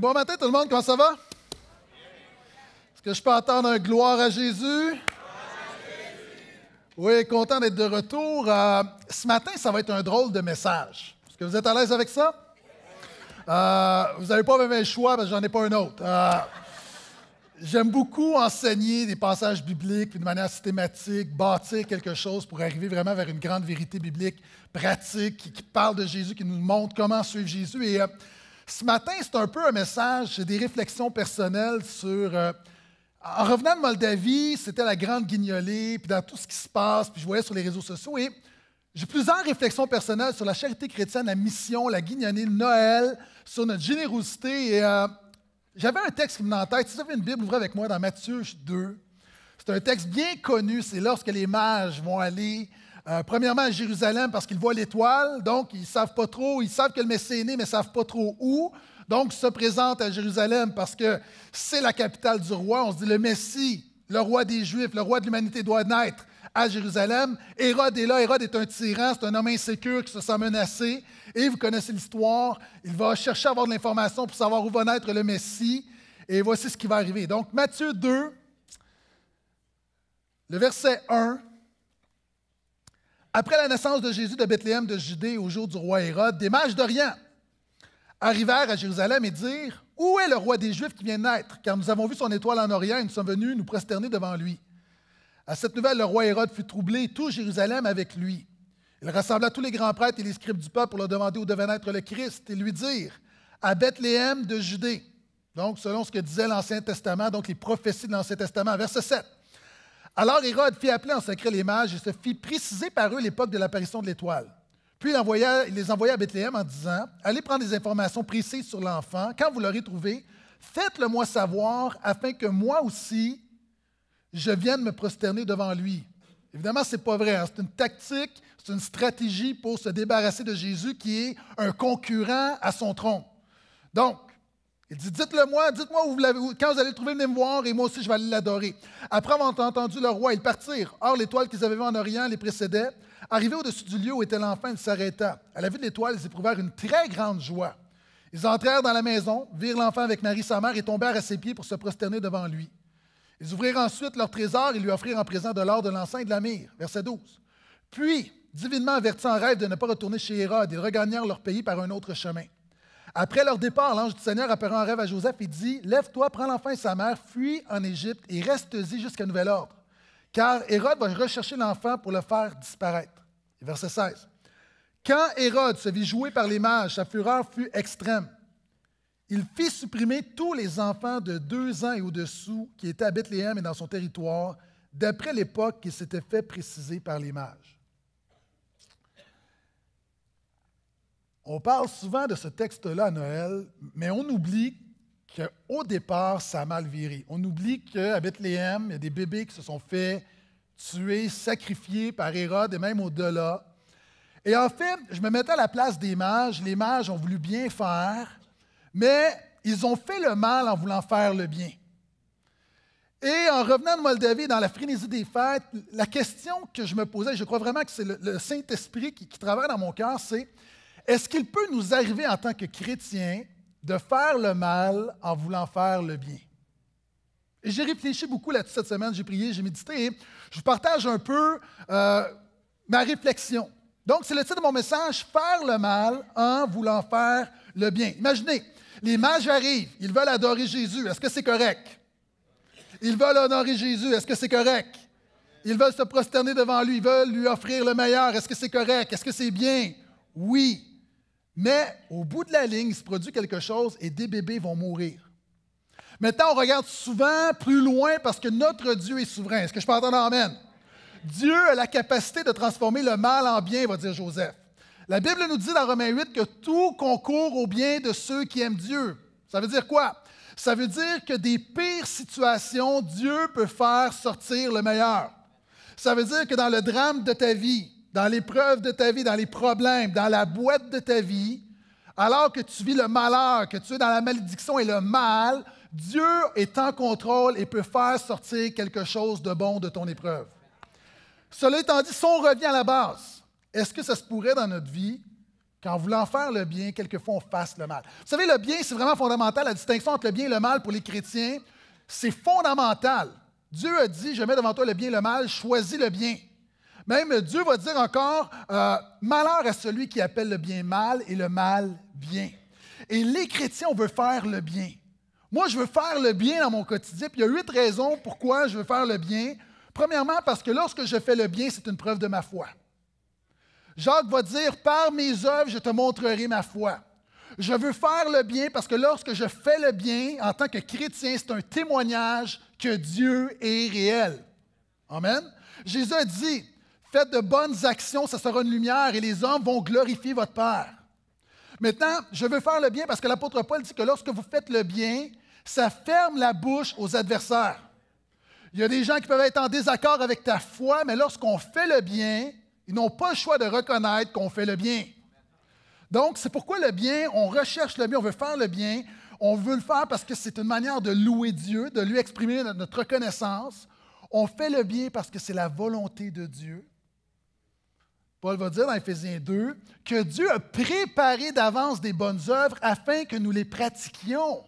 bon matin tout le monde, comment ça va? Est-ce que je peux entendre un gloire à Jésus? Oui, content d'être de retour. Euh, ce matin, ça va être un drôle de message. Est-ce que vous êtes à l'aise avec ça? Euh, vous n'avez pas même le choix parce que j'en ai pas un autre. Euh, j'aime beaucoup enseigner des passages bibliques de manière systématique, bâtir quelque chose pour arriver vraiment vers une grande vérité biblique pratique qui, qui parle de Jésus, qui nous montre comment suivre Jésus. Et ce matin, c'est un peu un message, des réflexions personnelles sur... Euh, en revenant de Moldavie, c'était la grande guignolée, puis dans tout ce qui se passe, puis je voyais sur les réseaux sociaux, et j'ai plusieurs réflexions personnelles sur la charité chrétienne, la mission, la guignolée, Noël, sur notre générosité. Et euh, j'avais un texte qui me venait en tête. Si vous avez une Bible, ouvrez avec moi dans Matthieu 2. C'est un texte bien connu. C'est lorsque les mages vont aller euh, premièrement, à Jérusalem, parce qu'ils voient l'étoile, donc ils savent pas trop, ils savent que le Messie est né, mais ne savent pas trop où. Donc, ils se présentent à Jérusalem parce que c'est la capitale du roi. On se dit, le Messie, le roi des Juifs, le roi de l'humanité doit naître à Jérusalem. Hérode est là. Hérode est un tyran, c'est un homme insécure qui se sent menacé. Et vous connaissez l'histoire. Il va chercher à avoir de l'information pour savoir où va naître le Messie. Et voici ce qui va arriver. Donc, Matthieu 2, le verset 1 après la naissance de Jésus de Bethléem de Judée au jour du roi Hérode, des mages d'Orient arrivèrent à Jérusalem et dirent Où est le roi des Juifs qui vient de naître Car nous avons vu son étoile en Orient et nous sommes venus nous prosterner devant lui. À cette nouvelle, le roi Hérode fut troublé, tout Jérusalem avec lui. Il rassembla tous les grands prêtres et les scribes du peuple pour leur demander où devait naître le Christ et lui dire À Bethléem de Judée. Donc, selon ce que disait l'Ancien Testament, donc les prophéties de l'Ancien Testament, verset 7. Alors Hérode fit appeler en secret les mages et se fit préciser par eux l'époque de l'apparition de l'étoile. Puis il, les envoya à Bethléem en disant Allez prendre des informations précises sur l'enfant. Quand vous l'aurez trouvé, faites-le-moi savoir afin que moi aussi, je vienne me prosterner devant lui. Évidemment, ce n'est pas vrai. Hein. C'est une tactique, c'est une stratégie pour se débarrasser de Jésus qui est un concurrent à son trône. Donc, il dit, dites-le moi, dites-moi où vous l'avez, quand vous allez le trouver, le mémoire, et moi aussi je vais l'adorer. Après avoir entendu le roi, ils partirent. Or, l'étoile qu'ils avaient vue en Orient les précédait. Arrivés au-dessus du lieu où était l'enfant, il s'arrêta. À la vue de l'étoile, ils éprouvèrent une très grande joie. Ils entrèrent dans la maison, virent l'enfant avec Marie, sa mère, et tombèrent à ses pieds pour se prosterner devant lui. Ils ouvrirent ensuite leur trésor et lui offrirent en présent de l'or, de l'encens de la myrrhe. Verset 12. Puis, divinement avertis en rêve de ne pas retourner chez Hérode, ils regagnèrent leur pays par un autre chemin. Après leur départ, l'ange du Seigneur apparaît en rêve à Joseph et dit Lève-toi, prends l'enfant et sa mère, fuis en Égypte et reste-y jusqu'à nouvel ordre, car Hérode va rechercher l'enfant pour le faire disparaître. Verset 16. Quand Hérode se vit jouer par les mages, sa fureur fut extrême. Il fit supprimer tous les enfants de deux ans et au-dessous qui étaient à Bethléem et dans son territoire, d'après l'époque qui s'était fait préciser par les mages. On parle souvent de ce texte-là à Noël, mais on oublie qu'au départ, ça a mal viré. On oublie qu'à Bethléem, il y a des bébés qui se sont fait tuer, sacrifiés par Hérode et même au-delà. Et en fait, je me mettais à la place des mages. Les mages ont voulu bien faire, mais ils ont fait le mal en voulant faire le bien. Et en revenant de Moldavie, dans la frénésie des fêtes, la question que je me posais, je crois vraiment que c'est le, Saint-Esprit qui, qui travaille dans mon cœur, c'est est-ce qu'il peut nous arriver en tant que chrétiens de faire le mal en voulant faire le bien? J'ai réfléchi beaucoup là-dessus cette semaine, j'ai prié, j'ai médité, je vous partage un peu euh, ma réflexion. Donc, c'est le titre de mon message, Faire le mal en voulant faire le bien. Imaginez, les mages arrivent, ils veulent adorer Jésus, est-ce que c'est correct? Ils veulent honorer Jésus, est-ce que c'est correct? Ils veulent se prosterner devant lui, ils veulent lui offrir le meilleur, est-ce que c'est correct? Est-ce que c'est bien? Oui. Mais au bout de la ligne, il se produit quelque chose et des bébés vont mourir. Maintenant, on regarde souvent plus loin parce que notre Dieu est souverain. Est-ce que je peux entendre Amen? Dieu a la capacité de transformer le mal en bien, va dire Joseph. La Bible nous dit dans Romains 8 que tout concourt au bien de ceux qui aiment Dieu. Ça veut dire quoi? Ça veut dire que des pires situations, Dieu peut faire sortir le meilleur. Ça veut dire que dans le drame de ta vie, dans l'épreuve de ta vie, dans les problèmes, dans la boîte de ta vie, alors que tu vis le malheur, que tu es dans la malédiction et le mal, Dieu est en contrôle et peut faire sortir quelque chose de bon de ton épreuve. Cela étant dit, si on revient à la base, est-ce que ça se pourrait dans notre vie qu'en voulant faire le bien, quelquefois on fasse le mal? Vous savez, le bien, c'est vraiment fondamental. La distinction entre le bien et le mal pour les chrétiens, c'est fondamental. Dieu a dit, je mets devant toi le bien et le mal, choisis le bien. Même Dieu va dire encore, euh, malheur à celui qui appelle le bien mal et le mal bien. Et les chrétiens, on veut faire le bien. Moi, je veux faire le bien dans mon quotidien. Puis il y a huit raisons pourquoi je veux faire le bien. Premièrement, parce que lorsque je fais le bien, c'est une preuve de ma foi. Jacques va dire, par mes œuvres, je te montrerai ma foi. Je veux faire le bien parce que lorsque je fais le bien, en tant que chrétien, c'est un témoignage que Dieu est réel. Amen. Jésus a dit, Faites de bonnes actions, ça sera une lumière et les hommes vont glorifier votre Père. Maintenant, je veux faire le bien parce que l'apôtre Paul dit que lorsque vous faites le bien, ça ferme la bouche aux adversaires. Il y a des gens qui peuvent être en désaccord avec ta foi, mais lorsqu'on fait le bien, ils n'ont pas le choix de reconnaître qu'on fait le bien. Donc, c'est pourquoi le bien, on recherche le bien, on veut faire le bien, on veut le faire parce que c'est une manière de louer Dieu, de lui exprimer notre reconnaissance. On fait le bien parce que c'est la volonté de Dieu. Paul va dire dans Ephésiens 2 que Dieu a préparé d'avance des bonnes œuvres afin que nous les pratiquions.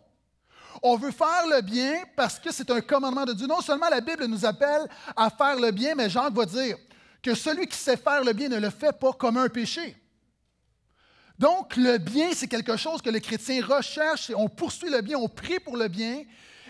On veut faire le bien parce que c'est un commandement de Dieu. Non seulement la Bible nous appelle à faire le bien, mais Jean va dire que celui qui sait faire le bien ne le fait pas comme un péché. Donc, le bien, c'est quelque chose que les chrétiens recherchent. On poursuit le bien, on prie pour le bien,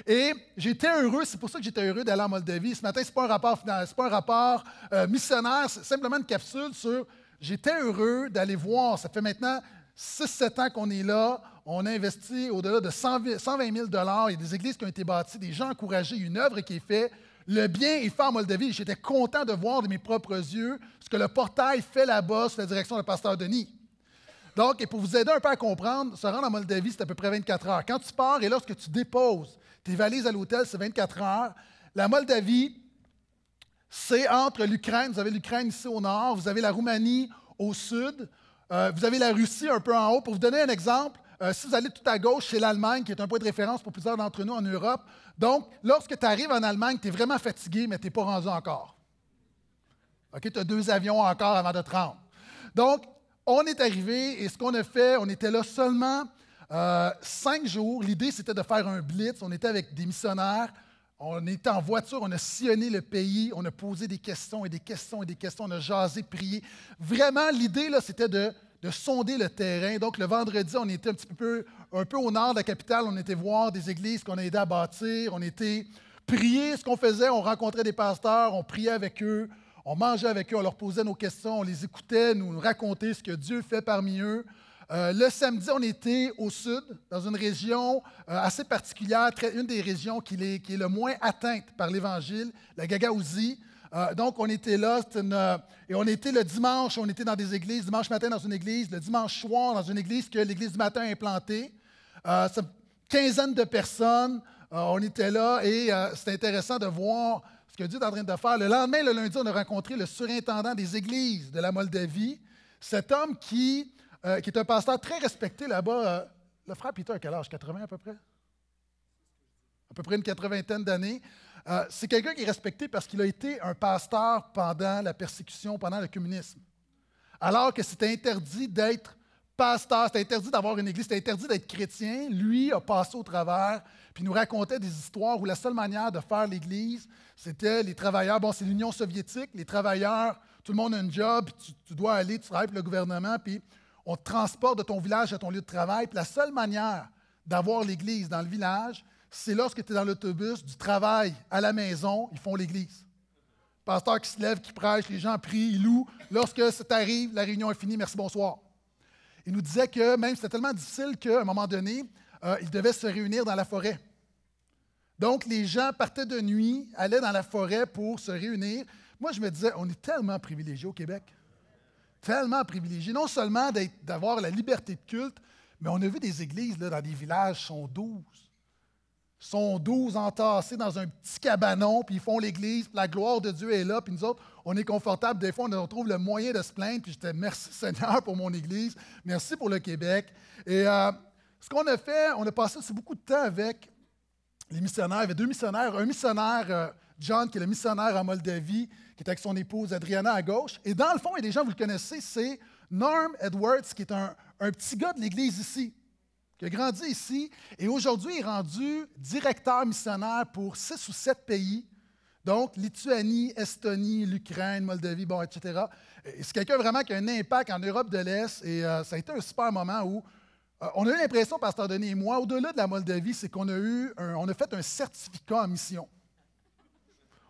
et j'étais heureux, c'est pour ça que j'étais heureux d'aller en Moldavie. Ce matin, ce n'est pas un rapport, pas un rapport euh, missionnaire, c'est simplement une capsule sur j'étais heureux d'aller voir. Ça fait maintenant 6-7 ans qu'on est là. On a investi au-delà de 120 000 Il y a des églises qui ont été bâties, des gens encouragés, une œuvre qui est faite. Le bien est fait en Moldavie. J'étais content de voir de mes propres yeux ce que le portail fait là-bas sous la direction de Pasteur Denis. Donc, et pour vous aider un peu à comprendre, se rendre en Moldavie, c'est à peu près 24 heures. Quand tu pars et lorsque tu déposes tes valises à l'hôtel, c'est 24 heures. La Moldavie, c'est entre l'Ukraine, vous avez l'Ukraine ici au nord, vous avez la Roumanie au sud, euh, vous avez la Russie un peu en haut. Pour vous donner un exemple, euh, si vous allez tout à gauche, c'est l'Allemagne, qui est un point de référence pour plusieurs d'entre nous en Europe. Donc, lorsque tu arrives en Allemagne, tu es vraiment fatigué, mais tu n'es pas rendu encore. OK, tu as deux avions encore avant de te rendre. Donc, on est arrivé et ce qu'on a fait, on était là seulement euh, cinq jours, l'idée c'était de faire un blitz. On était avec des missionnaires, on était en voiture, on a sillonné le pays, on a posé des questions et des questions et des questions, on a jasé, prié. Vraiment, l'idée là, c'était de, sonder le terrain. Donc le vendredi, on était un petit peu, un peu au nord de la capitale, on était voir des églises qu'on a aidé à bâtir, on était prier. Ce qu'on faisait, on rencontrait des pasteurs, on priait avec eux, on mangeait avec eux, on leur posait nos questions, on les écoutait, nous racontait ce que Dieu fait parmi eux. Euh, le samedi, on était au sud, dans une région euh, assez particulière, une des régions qui, est, le moins atteinte par l'Évangile, la Gagauzie. Euh, donc, on était là, et on était le dimanche, on était dans des églises, dimanche matin dans une église, le dimanche soir dans une église que l'église du matin a implantée. une quinzaine de personnes, on était là, et c'est intéressant de voir ce que Dieu est en train de faire. Le lendemain, le lundi, on a rencontré le surintendant des églises de la Moldavie, cet homme qui euh, qui est un pasteur très respecté là-bas. Euh, le frère Peter, a quel âge 80 à peu près À peu près une quatre-vingtaine d'années. Euh, c'est quelqu'un qui est respecté parce qu'il a été un pasteur pendant la persécution, pendant le communisme. Alors que c'était interdit d'être pasteur, c'était interdit d'avoir une église, c'était interdit d'être chrétien. Lui a passé au travers, puis nous racontait des histoires où la seule manière de faire l'église, c'était les travailleurs. Bon, c'est l'Union soviétique, les travailleurs, tout le monde a un job, tu, tu dois aller, tu travailles pour le gouvernement, puis on te transporte de ton village à ton lieu de travail. la seule manière d'avoir l'Église dans le village, c'est lorsque tu es dans l'autobus, du travail à la maison, ils font l'Église. Pasteur qui se lève, qui prêche, les gens prient, ils louent. Lorsque ça arrive, la réunion est finie, merci, bonsoir. Il nous disait que même c'était tellement difficile qu'à un moment donné, euh, ils devaient se réunir dans la forêt. Donc, les gens partaient de nuit, allaient dans la forêt pour se réunir. Moi, je me disais, on est tellement privilégiés au Québec tellement privilégiés, non seulement d'avoir la liberté de culte, mais on a vu des églises dans des villages sont douze. Sont douze entassés dans un petit cabanon, puis ils font l'église, la gloire de Dieu est là, puis nous autres, on est confortable. Des fois, on trouve le moyen de se plaindre, puis j'étais merci Seigneur pour mon église, merci pour le Québec. Et euh, ce qu'on a fait, on a passé beaucoup de temps avec les missionnaires. Il y avait deux missionnaires, un missionnaire, euh, John, qui est le missionnaire en Moldavie, qui est avec son épouse Adriana à gauche. Et dans le fond, il y a des gens, vous le connaissez, c'est Norm Edwards, qui est un, petit gars de l'Église ici, qui a grandi ici. Et aujourd'hui, il est rendu directeur missionnaire pour six ou sept pays. Donc, Lituanie, Estonie, l'Ukraine, Moldavie, bon, etc. c'est quelqu'un vraiment qui a un impact en Europe de l'Est et euh, ça a été un super moment où euh, on a eu l'impression, Pasteur Denis et moi, au-delà de la Moldavie, c'est qu'on a eu, on a fait un certificat en mission.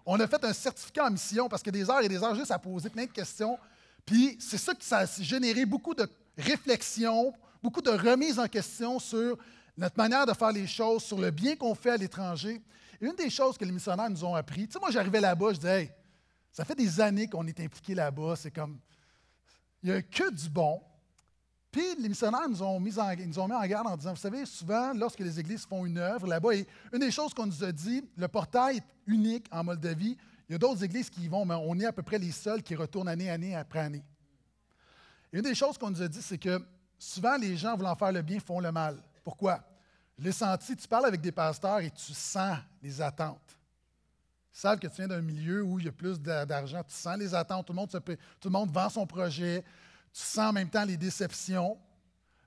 On a fait un certificat en mission parce que des heures et des heures juste à poser plein de questions. Puis c'est ça qui ça a généré beaucoup de réflexions, beaucoup de remises en question sur notre manière de faire les choses, sur le bien qu'on fait à l'étranger. Une des choses que les missionnaires nous ont appris, tu sais, moi j'arrivais là-bas, je disais, hey, ça fait des années qu'on est impliqué là-bas, c'est comme, il n'y a que du bon, puis les missionnaires nous ont, mis en, garde en disant, vous savez, souvent, lorsque les églises font une œuvre là-bas, et une des choses qu'on nous a dit, le portail est unique en Moldavie. Il y a d'autres églises qui y vont, mais on est à peu près les seuls qui retournent année, année après année. Et une des choses qu'on nous a dit, c'est que souvent, les gens voulant faire le bien font le mal. Pourquoi? Je l'ai senti, tu parles avec des pasteurs et tu sens les attentes. Ils savent que tu viens d'un milieu où il y a plus d'argent, tu sens les attentes, tout le monde vend son projet, tu sens en même temps les déceptions,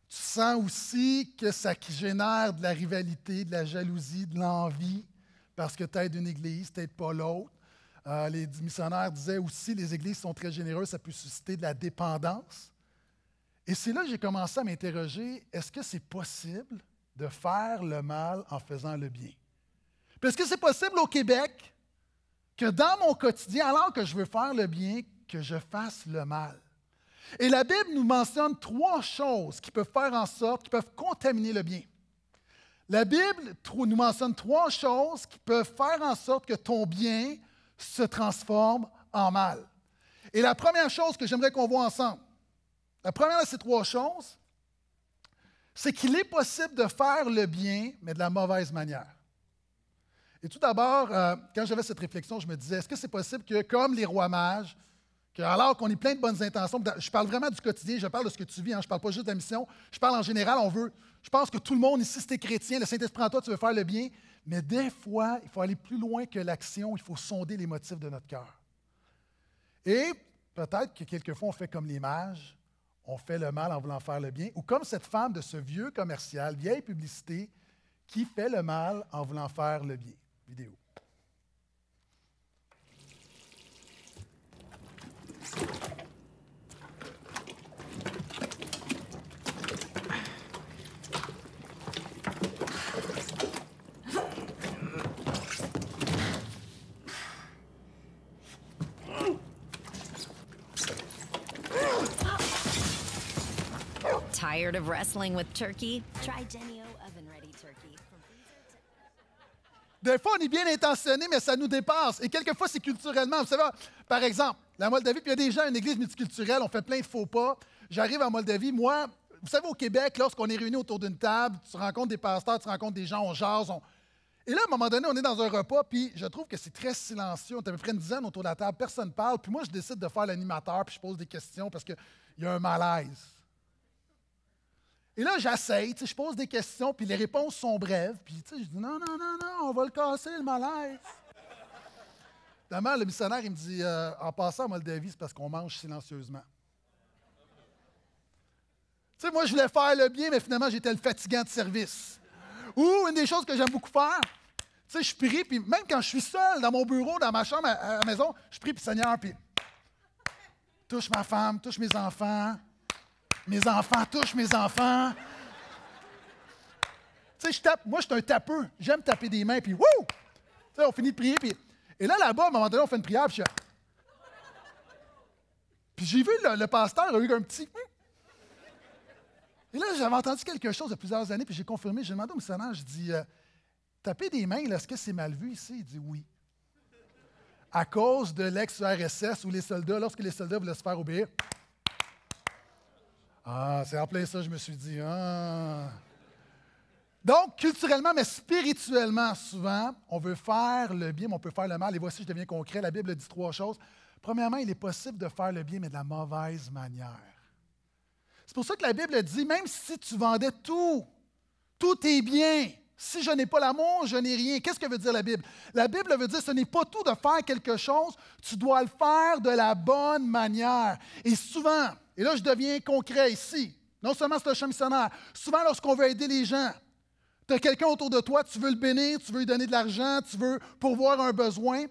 tu sens aussi que ça génère de la rivalité, de la jalousie, de l'envie, parce que tu aides une église, tu n'aides pas l'autre. Euh, les missionnaires disaient aussi les églises sont très généreuses, ça peut susciter de la dépendance. Et c'est là que j'ai commencé à m'interroger est-ce que c'est possible de faire le mal en faisant le bien Est-ce que c'est possible au Québec que dans mon quotidien, alors que je veux faire le bien, que je fasse le mal et la Bible nous mentionne trois choses qui peuvent faire en sorte, qui peuvent contaminer le bien. La Bible nous mentionne trois choses qui peuvent faire en sorte que ton bien se transforme en mal. Et la première chose que j'aimerais qu'on voit ensemble, la première de ces trois choses, c'est qu'il est possible de faire le bien, mais de la mauvaise manière. Et tout d'abord, euh, quand j'avais cette réflexion, je me disais, est-ce que c'est possible que, comme les rois mages, alors qu'on est plein de bonnes intentions, je parle vraiment du quotidien, je parle de ce que tu vis, hein, je ne parle pas juste de la mission, je parle en général, on veut, je pense que tout le monde ici, si tu es chrétien, le Saint-Esprit en toi, tu veux faire le bien, mais des fois, il faut aller plus loin que l'action, il faut sonder les motifs de notre cœur. Et peut-être que quelquefois, on fait comme les mages, on fait le mal en voulant faire le bien, ou comme cette femme de ce vieux commercial, vieille publicité, qui fait le mal en voulant faire le bien. Vidéo. Tired of wrestling with turkey? Try Genio Oven Ready Turkey. Des fois, on est bien intentionné, mais ça nous dépasse. Et quelquefois, c'est culturellement. Vous savez, par exemple, la Moldavie, puis il y a déjà une église multiculturelle, on fait plein de faux pas. J'arrive en Moldavie, moi, vous savez, au Québec, lorsqu'on est réunis autour d'une table, tu rencontres des pasteurs, tu rencontres des gens, on jase, Et là, à un moment donné, on est dans un repas, puis je trouve que c'est très silencieux. On est à peu près une dizaine autour de la table, personne ne parle. Puis moi, je décide de faire l'animateur, puis je pose des questions parce qu'il y a un malaise. Et là, j'essaye, je pose des questions, puis les réponses sont brèves. Puis je dis non, non, non, non, on va le casser, le malaise. D'abord, le missionnaire, il me dit euh, En passant, le David, c'est parce qu'on mange silencieusement. Tu sais, moi, je voulais faire le bien, mais finalement, j'étais le fatigant de service. Ou une des choses que j'aime beaucoup faire, tu sais, je prie, puis même quand je suis seul dans mon bureau, dans ma chambre, à la maison, je prie, puis Seigneur, puis touche ma femme, touche mes enfants, mes enfants, touche mes enfants. tu sais, je tape, moi, je suis un tapeur. J'aime taper des mains, puis wouh! Tu sais, on finit de prier, puis et là, là-bas, à un moment donné, on fait une prière, puis j'ai vu le, pasteur a eu un petit. Hum. Et là, j'avais entendu quelque chose de plusieurs années, puis j'ai confirmé. J'ai demandé au missionnaire, je dis euh, tapez Taper des mains, est-ce que c'est mal vu ici Il dit Oui. À cause de l'ex-URSS où les soldats, lorsque les soldats voulaient se faire obéir. Ah, c'est en plein ça, je me suis dit Ah. Donc, culturellement, mais spirituellement, souvent, on veut faire le bien, mais on peut faire le mal. Et voici, je deviens concret. La Bible dit trois choses. Premièrement, il est possible de faire le bien, mais de la mauvaise manière. C'est pour ça que la Bible dit, même si tu vendais tout, tout est bien. Si je n'ai pas l'amour, je n'ai rien. Qu'est-ce que veut dire la Bible? La Bible veut dire, ce n'est pas tout de faire quelque chose, tu dois le faire de la bonne manière. Et souvent, et là je deviens concret ici, non seulement c'est le champ missionnaire, souvent lorsqu'on veut aider les gens, tu as quelqu'un autour de toi, tu veux le bénir, tu veux lui donner de l'argent, tu veux pourvoir un besoin.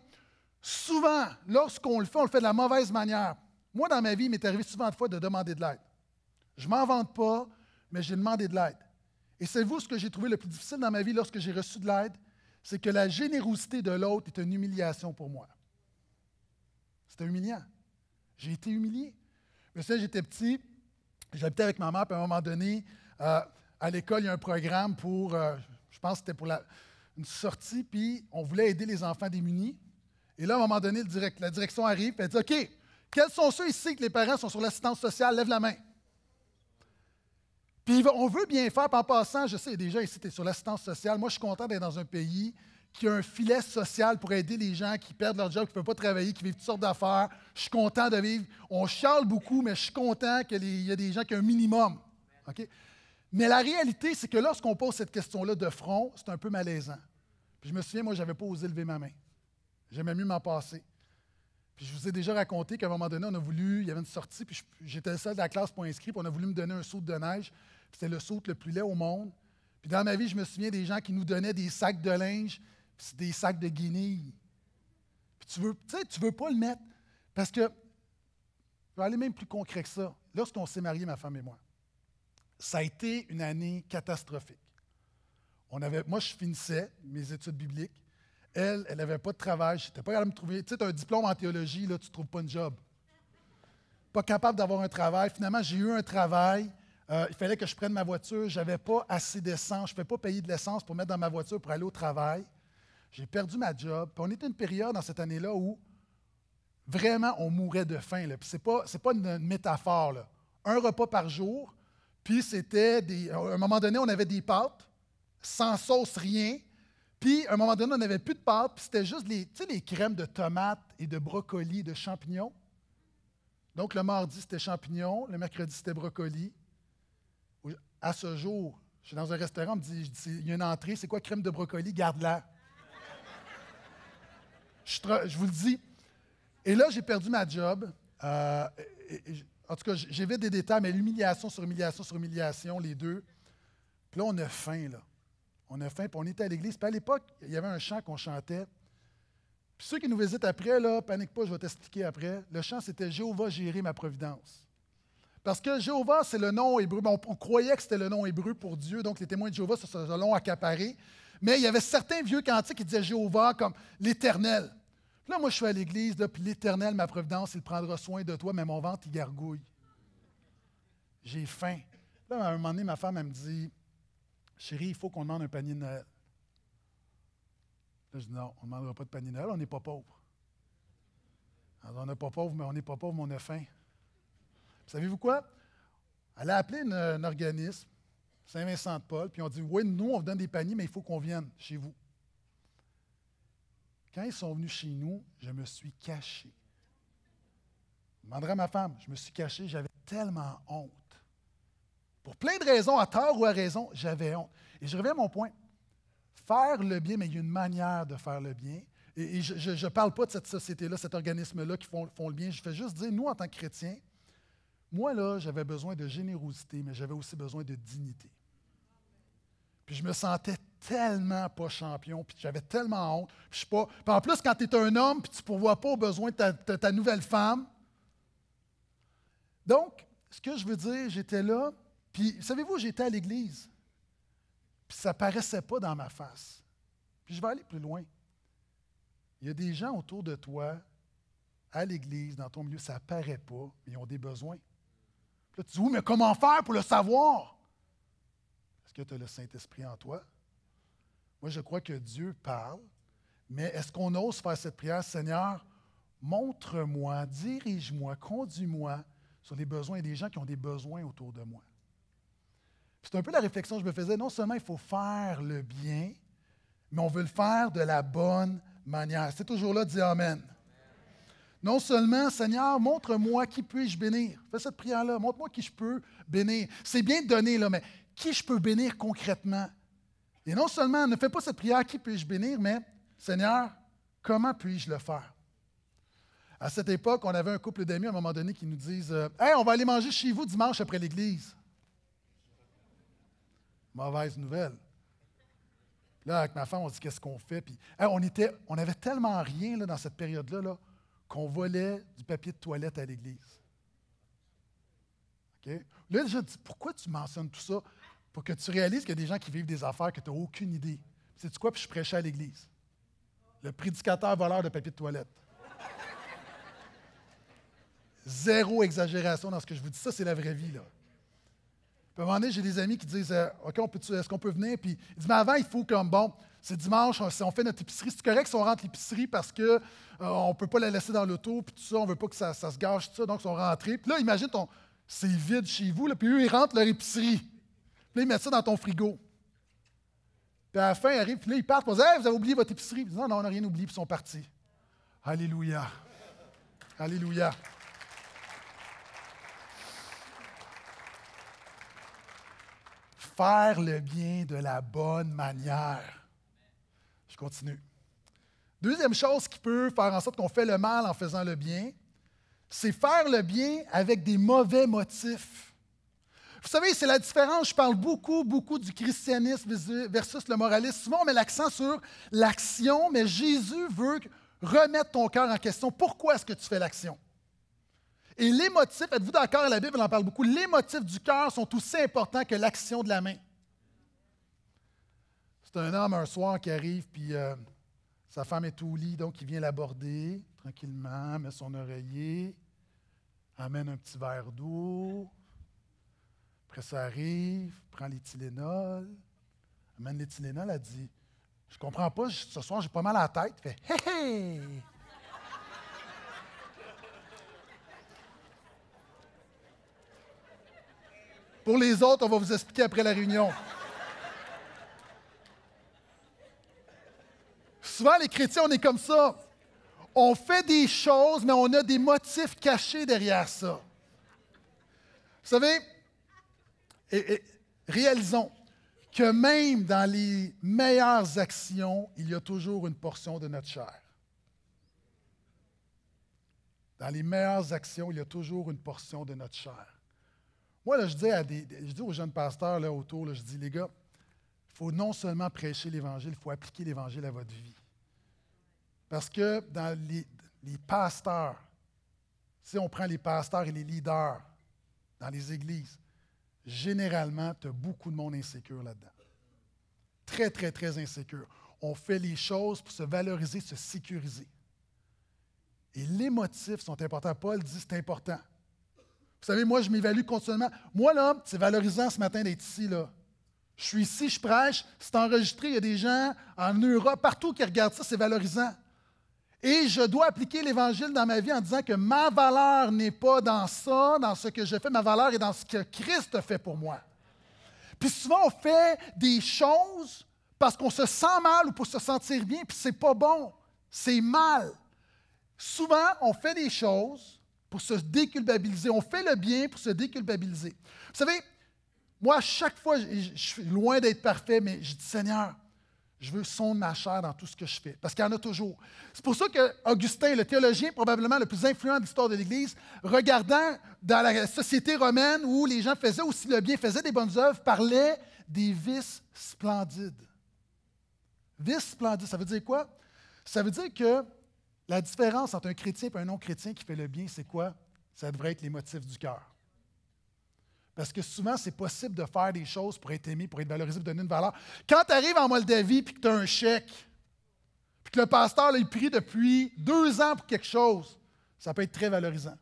Souvent, lorsqu'on le fait, on le fait de la mauvaise manière. Moi, dans ma vie, il m'est arrivé souvent de fois de demander de l'aide. Je ne m'en vante pas, mais j'ai demandé de l'aide. Et c'est vous ce que j'ai trouvé le plus difficile dans ma vie lorsque j'ai reçu de l'aide? C'est que la générosité de l'autre est une humiliation pour moi. C'était humiliant. J'ai été humilié. Mais ça, j'étais petit, j'habitais avec ma mère, puis à un moment donné, euh, à l'école, il y a un programme pour, euh, je pense que c'était pour la, une sortie, puis on voulait aider les enfants démunis. Et là, à un moment donné, la direction arrive et elle dit OK, quels sont ceux ici que les parents sont sur l'assistance sociale Lève la main. Puis on veut bien faire, puis en passant, je sais déjà ici, tu es sur l'assistance sociale. Moi, je suis content d'être dans un pays qui a un filet social pour aider les gens qui perdent leur job, qui ne peuvent pas travailler, qui vivent toutes sortes d'affaires. Je suis content de vivre. On charle beaucoup, mais je suis content qu'il y ait des gens qui ont un minimum. OK? Mais la réalité, c'est que lorsqu'on pose cette question-là de front, c'est un peu malaisant. Puis je me souviens, moi, je n'avais pas osé lever ma main. même mieux m'en passer. Puis je vous ai déjà raconté qu'à un moment donné, on a voulu, il y avait une sortie, puis j'étais le seul de la classe pour inscrire, on a voulu me donner un saut de neige. C'était le saut le plus laid au monde. Puis dans ma vie, je me souviens des gens qui nous donnaient des sacs de linge, des sacs de guinée. Puis tu veux, tu sais, tu veux pas le mettre. Parce que, je vais aller même plus concret que ça. Lorsqu'on s'est marié, ma femme et moi, ça a été une année catastrophique. moi, je finissais mes études bibliques. Elle, elle n'avait pas de travail. Je n'étais pas capable de me trouver. Tu sais, tu as un diplôme en théologie, là, tu ne trouves pas une job. Pas capable d'avoir un travail. Finalement, j'ai eu un travail. Euh, il fallait que je prenne ma voiture. Je n'avais pas assez d'essence. Je ne pouvais pas payer de l'essence pour mettre dans ma voiture pour aller au travail. J'ai perdu ma job. on était une période dans cette année-là où vraiment on mourait de faim. Ce n'est pas, pas, une métaphore. Un repas par jour, puis c'était des. À un moment donné, on avait des pâtes, sans sauce, rien. Puis à un moment donné, on n'avait plus de pâtes, puis c'était juste les, les crèmes de tomates et de brocolis, de champignons. Donc le mardi, c'était champignons, le mercredi, c'était brocolis. À ce jour, je suis dans un restaurant, me dis, il y a une entrée, c'est quoi crème de brocoli? Garde-la. je, vous le dis. Et là, j'ai perdu ma job. Euh, en tout cas, j'évite des détails, mais l'humiliation sur humiliation sur humiliation, les deux. Puis là, on a faim, là. On a faim, puis on était à l'église. Puis à l'époque, il y avait un chant qu'on chantait. Puis ceux qui nous visitent après, là, panique pas, je vais t'expliquer après. Le chant, c'était Jéhovah gérer ma providence. Parce que Jéhovah, c'est le nom hébreu. On, croyait que c'était le nom hébreu pour Dieu, donc les témoins de Jéhovah se l'ont accaparé. Mais il y avait certains vieux cantiques qui disaient Jéhovah comme l'Éternel. Là, moi, je suis à l'église, puis l'Éternel, ma providence, il prendra soin de toi, mais mon ventre, il gargouille. J'ai faim. Là, à un moment donné, ma femme, elle me dit Chérie, il faut qu'on demande un panier de Noël. Là, je dis Non, on ne demandera pas de panier de Noël, on n'est pas pauvre. on n'est pas pauvre, mais on n'est pas pauvre, mais on a faim. Savez-vous quoi? Elle a appelé un organisme, Saint-Vincent-de-Paul, puis on dit Oui, nous, on vous donne des paniers, mais il faut qu'on vienne chez vous. Quand ils sont venus chez nous, je me suis caché. Je demanderai à ma femme, je me suis caché, j'avais tellement honte. Pour plein de raisons, à tort ou à raison, j'avais honte. Et je reviens à mon point. Faire le bien, mais il y a une manière de faire le bien. Et, je ne parle pas de cette société-là, cet organisme-là qui font, font le bien. Je fais juste dire, nous, en tant que chrétiens, moi, là, j'avais besoin de générosité, mais j'avais aussi besoin de dignité. Puis je me sentais tellement pas champion, puis j'avais tellement honte. Puis je suis pas. en plus, quand tu es un homme, puis tu ne pourvois pas aux besoins de ta, nouvelle femme. Donc, ce que je veux dire, j'étais là, puis savez-vous, j'étais à l'église, puis ça paraissait pas dans ma face. Puis je vais aller plus loin. Il y a des gens autour de toi, à l'église, dans ton milieu, ça paraît pas, mais ils ont des besoins. Puis là, tu dis, oui, mais comment faire pour le savoir? Est-ce que tu as le Saint-Esprit en toi? Moi, je crois que Dieu parle, mais est-ce qu'on ose faire cette prière, Seigneur, montre-moi, dirige-moi, conduis-moi sur les besoins des gens qui ont des besoins autour de moi? C'est un peu la réflexion que je me faisais. Non seulement il faut faire le bien, mais on veut le faire de la bonne manière. C'est toujours là, dit Amen. Non seulement, Seigneur, montre-moi qui puis-je bénir. Fais cette prière-là, montre-moi qui je peux bénir. C'est bien de donner, mais qui je peux bénir concrètement? Et non seulement ne fais pas cette prière, qui puis-je bénir, mais Seigneur, comment puis-je le faire? À cette époque, on avait un couple d'amis à un moment donné qui nous disent Hé, euh, on va aller manger chez vous dimanche après l'église. Mauvaise nouvelle. Là, avec ma femme, on dit qu'est-ce qu'on fait. Puis, on, était, on avait tellement rien là, dans cette période-là qu'on volait du papier de toilette à l'église. Là, je dis Pourquoi tu mentionnes tout ça faut que tu réalises qu'il y a des gens qui vivent des affaires que tu n'as aucune idée. C'est quoi? Puis je prêchais à l'église. Le prédicateur voleur de papier de toilette. Zéro exagération dans ce que je vous dis. Ça, c'est la vraie vie, là. à un moment donné, j'ai des amis qui disent euh, OK, est-ce qu'on peut venir? Puis ils disent Mais avant, il faut comme bon, c'est dimanche, on, on fait notre épicerie. C'est correct si on rentre l'épicerie parce qu'on euh, ne peut pas la laisser dans l'auto, puis tout ça, on ne veut pas que ça, se gâche, tout ça. Donc, ils sont rentrés. Puis là, imagine, c'est vide chez vous, puis eux, ils rentrent leur épicerie. Puis là, ils mettent ça dans ton frigo. Puis à la fin, ils arrivent, puis là, ils partent pour Vous avez oublié votre épicerie. non, non, on n'a rien oublié, puis ils sont partis. Alléluia. Alléluia. Faire le bien de la bonne manière. Je continue. Deuxième chose qui peut faire en sorte qu'on fait le mal en faisant le bien, c'est faire le bien avec des mauvais motifs. Vous savez, c'est la différence. Je parle beaucoup, beaucoup du christianisme versus le moralisme. Souvent, on met l'accent sur l'action, mais Jésus veut remettre ton cœur en question. Pourquoi est-ce que tu fais l'action? Et les motifs, êtes-vous d'accord, la Bible en parle beaucoup, les motifs du cœur sont aussi importants que l'action de la main. C'est un homme un soir qui arrive, puis euh, sa femme est au lit, donc il vient l'aborder tranquillement, met son oreiller, amène un petit verre d'eau, ça arrive, prend les amène les elle dit Je comprends pas, ce soir j'ai pas mal à la tête. Fait Hé Pour les autres, on va vous expliquer après la réunion. Souvent, les chrétiens, on est comme ça. On fait des choses, mais on a des motifs cachés derrière ça. Vous savez, et, réalisons que même dans les meilleures actions, il y a toujours une portion de notre chair. Dans les meilleures actions, il y a toujours une portion de notre chair. Moi, je, dis aux jeunes pasteurs là, autour, je dis, les gars, il faut non seulement prêcher l'Évangile, il faut appliquer l'Évangile à votre vie. Parce que dans les pasteurs, si on prend les pasteurs et les leaders dans les églises, généralement, tu as beaucoup de monde insécure là-dedans. Très, très, très insécure. On fait les choses pour se valoriser, se sécuriser. Et les motifs sont importants. Paul dit c'est important. Vous savez, moi, je m'évalue continuellement. Moi, là, c'est valorisant ce matin d'être ici, là. Je suis ici, je prêche, c'est enregistré, il y a des gens en Europe, partout qui regardent ça, c'est valorisant. Et je dois appliquer l'Évangile dans ma vie en disant que ma valeur n'est pas dans ça, dans ce que je fais, ma valeur est dans ce que Christ fait pour moi. Puis souvent, on fait des choses parce qu'on se sent mal ou pour se sentir bien, puis c'est pas bon, c'est mal. Souvent, on fait des choses pour se déculpabiliser. On fait le bien pour se déculpabiliser. Vous savez, moi, à chaque fois, je suis loin d'être parfait, mais je dis Seigneur, je veux son chair dans tout ce que je fais. Parce qu'il y en a toujours. C'est pour ça que Augustin, le théologien probablement le plus influent de l'histoire de l'Église, regardant dans la société romaine où les gens faisaient aussi le bien, faisaient des bonnes œuvres, parlait des vices splendides. Vices splendides, ça veut dire quoi? Ça veut dire que la différence entre un chrétien et un non-chrétien qui fait le bien, c'est quoi? Ça devrait être les motifs du cœur. Parce que souvent, c'est possible de faire des choses pour être aimé, pour être valorisé, pour donner une valeur. Quand tu arrives en Moldavie et que tu as un chèque, puis que le pasteur, là, il prie depuis deux ans pour quelque chose, ça peut être très valorisant.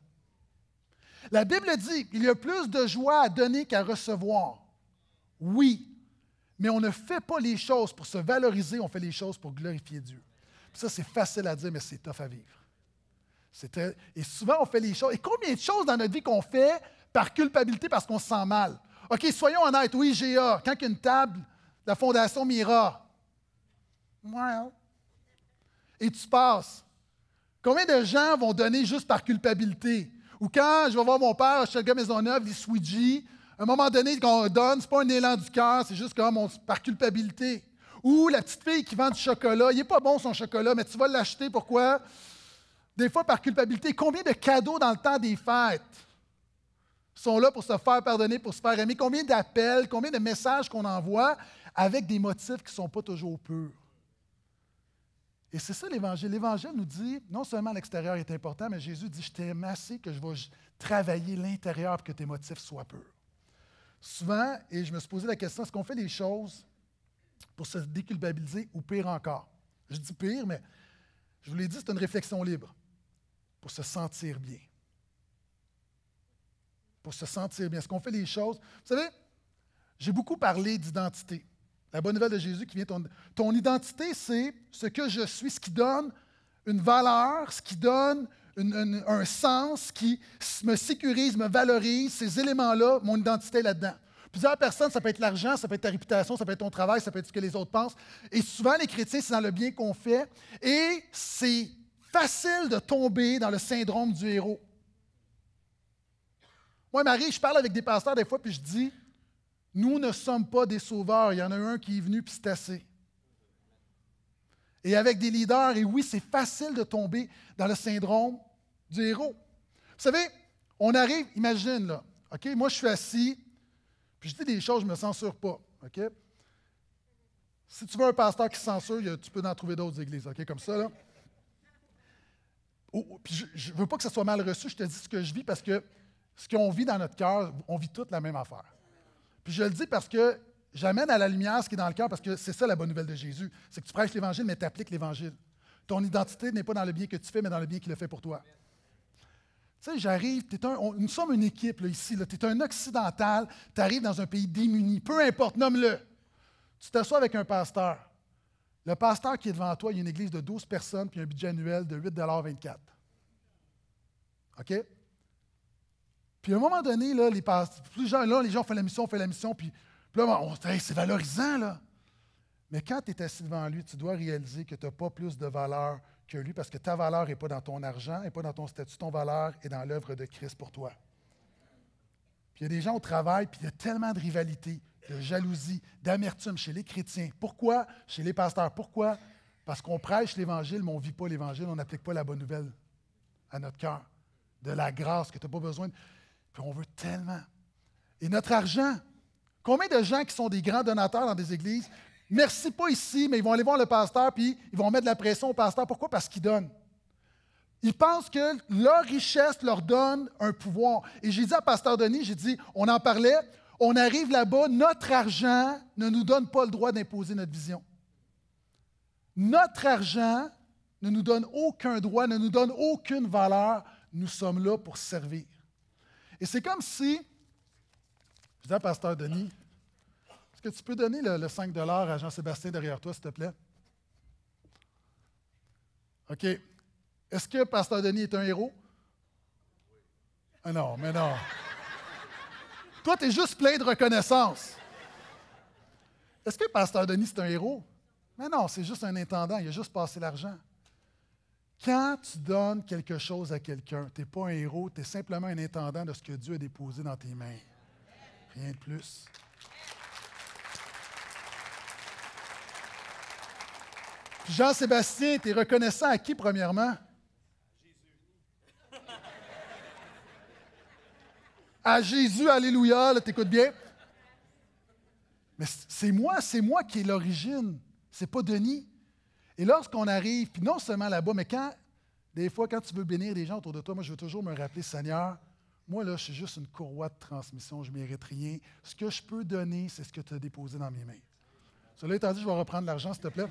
La Bible dit qu'il y a plus de joie à donner qu'à recevoir. Oui, mais on ne fait pas les choses pour se valoriser, on fait les choses pour glorifier Dieu. ça, c'est facile à dire, mais c'est tough à vivre. Et souvent, on fait les choses. Et combien de choses dans notre vie qu'on fait par culpabilité parce qu'on se sent mal. OK, soyons honnêtes, oui, GA, quand il une table la Fondation Mira, et tu passes, combien de gens vont donner juste par culpabilité? Ou quand je vais voir mon père chez le gars neuve, il Swidgy, à un moment donné, qu'on donne, c'est pas un élan du cœur, c'est juste comme par culpabilité. Ou la petite fille qui vend du chocolat, il n'est pas bon son chocolat, mais tu vas l'acheter, pourquoi? Des fois par culpabilité. Combien de cadeaux dans le temps des fêtes? sont là pour se faire pardonner, pour se faire aimer. Combien d'appels, combien de messages qu'on envoie avec des motifs qui ne sont pas toujours purs. Et c'est ça l'Évangile. L'Évangile nous dit, non seulement l'extérieur est important, mais Jésus dit, je t'aime assez que je vais travailler l'intérieur pour que tes motifs soient purs. Souvent, et je me suis posé la question, est-ce qu'on fait des choses pour se déculpabiliser ou pire encore? Je dis pire, mais je vous l'ai dit, c'est une réflexion libre pour se sentir bien pour se sentir bien? Est-ce qu'on fait les choses? Vous savez, j'ai beaucoup parlé d'identité. La bonne nouvelle de Jésus qui vient, ton, ton identité, c'est ce que je suis, ce qui donne une valeur, ce qui donne un sens, qui me sécurise, me valorise. Ces éléments-là, mon identité là-dedans. Plusieurs personnes, ça peut être l'argent, ça peut être ta réputation, ça peut être ton travail, ça peut être ce que les autres pensent. Et souvent, les chrétiens, c'est dans le bien qu'on fait. Et c'est facile de tomber dans le syndrome du héros. Moi, Marie, je parle avec des pasteurs des fois, puis je dis Nous ne sommes pas des sauveurs. Il y en a un qui est venu, puis c'est assez. Et avec des leaders, et oui, c'est facile de tomber dans le syndrome du héros. Vous savez, on arrive, imagine, là, OK, moi je suis assis, puis je dis des choses, je ne me censure pas, OK? Si tu veux un pasteur qui censure, tu peux en trouver d'autres églises, OK, comme ça, là. puis je ne veux pas que ça soit mal reçu, je te dis ce que je vis parce que ce qu'on vit dans notre cœur, on vit toute la même affaire. Puis je le dis parce que j'amène à la lumière ce qui est dans le cœur, parce que c'est ça la bonne nouvelle de Jésus. C'est que tu prêches l'Évangile, mais tu appliques l'Évangile. Ton identité n'est pas dans le bien que tu fais, mais dans le bien qu'il le fait pour toi. Tu sais, j'arrive, nous sommes une équipe ici. Tu es un occidental, tu arrives dans un pays démuni, peu importe, nomme-le. Tu t'assois avec un pasteur. Le pasteur qui est devant toi, il y a une église de 12 personnes puis un budget annuel de 8,24 OK? Puis à un moment donné, là, les, gens là, les gens font la mission, font la mission, puis, là, c'est valorisant, là. Mais quand tu es assis devant lui, tu dois réaliser que tu n'as pas plus de valeur que lui parce que ta valeur n'est pas dans ton argent, n'est pas dans ton statut, ton valeur est dans l'œuvre de Christ pour toi. Puis il y a des gens au travail, puis il y a tellement de rivalité, de jalousie, d'amertume chez les chrétiens. Pourquoi? Chez les pasteurs. Pourquoi? Parce qu'on prêche l'Évangile, mais on ne vit pas l'Évangile, on n'applique pas la bonne nouvelle à notre cœur, de la grâce que tu n'as pas besoin. De... Puis on veut tellement. Et notre argent, combien de gens qui sont des grands donateurs dans des églises, merci pas ici, mais ils vont aller voir le pasteur, puis ils vont mettre de la pression au pasteur. Pourquoi? Parce qu'ils donnent. Ils pensent que leur richesse leur donne un pouvoir. Et j'ai dit à Pasteur Denis, j'ai dit, on en parlait, on arrive là-bas, notre argent ne nous donne pas le droit d'imposer notre vision. Notre argent ne nous donne aucun droit, ne nous donne aucune valeur. Nous sommes là pour servir. Et c'est comme si, je dis à Pasteur Denis, est-ce que tu peux donner le, le 5 à Jean-Sébastien derrière toi, s'il te plaît? OK. Est-ce que Pasteur Denis est un héros? Ah non, mais non. Toi, tu es juste plein de reconnaissance. Est-ce que Pasteur Denis, est un héros? Mais non, c'est juste un intendant, il a juste passé l'argent. Quand tu donnes quelque chose à quelqu'un, tu n'es pas un héros, tu es simplement un intendant de ce que Dieu a déposé dans tes mains. Rien de plus. Jean-Sébastien, tu es reconnaissant à qui, premièrement? À Jésus, Alléluia, là, t'écoutes bien. Mais c'est moi, c'est moi qui est l'origine. C'est pas Denis. Et lorsqu'on arrive, puis non seulement là-bas, mais quand, des fois, quand tu veux bénir des gens autour de toi, moi, je veux toujours me rappeler, Seigneur, moi, là, je suis juste une courroie de transmission, je ne mérite rien. Ce que je peux donner, c'est ce que tu as déposé dans mes mains. Cela étant dit, je vais reprendre l'argent, s'il te plaît.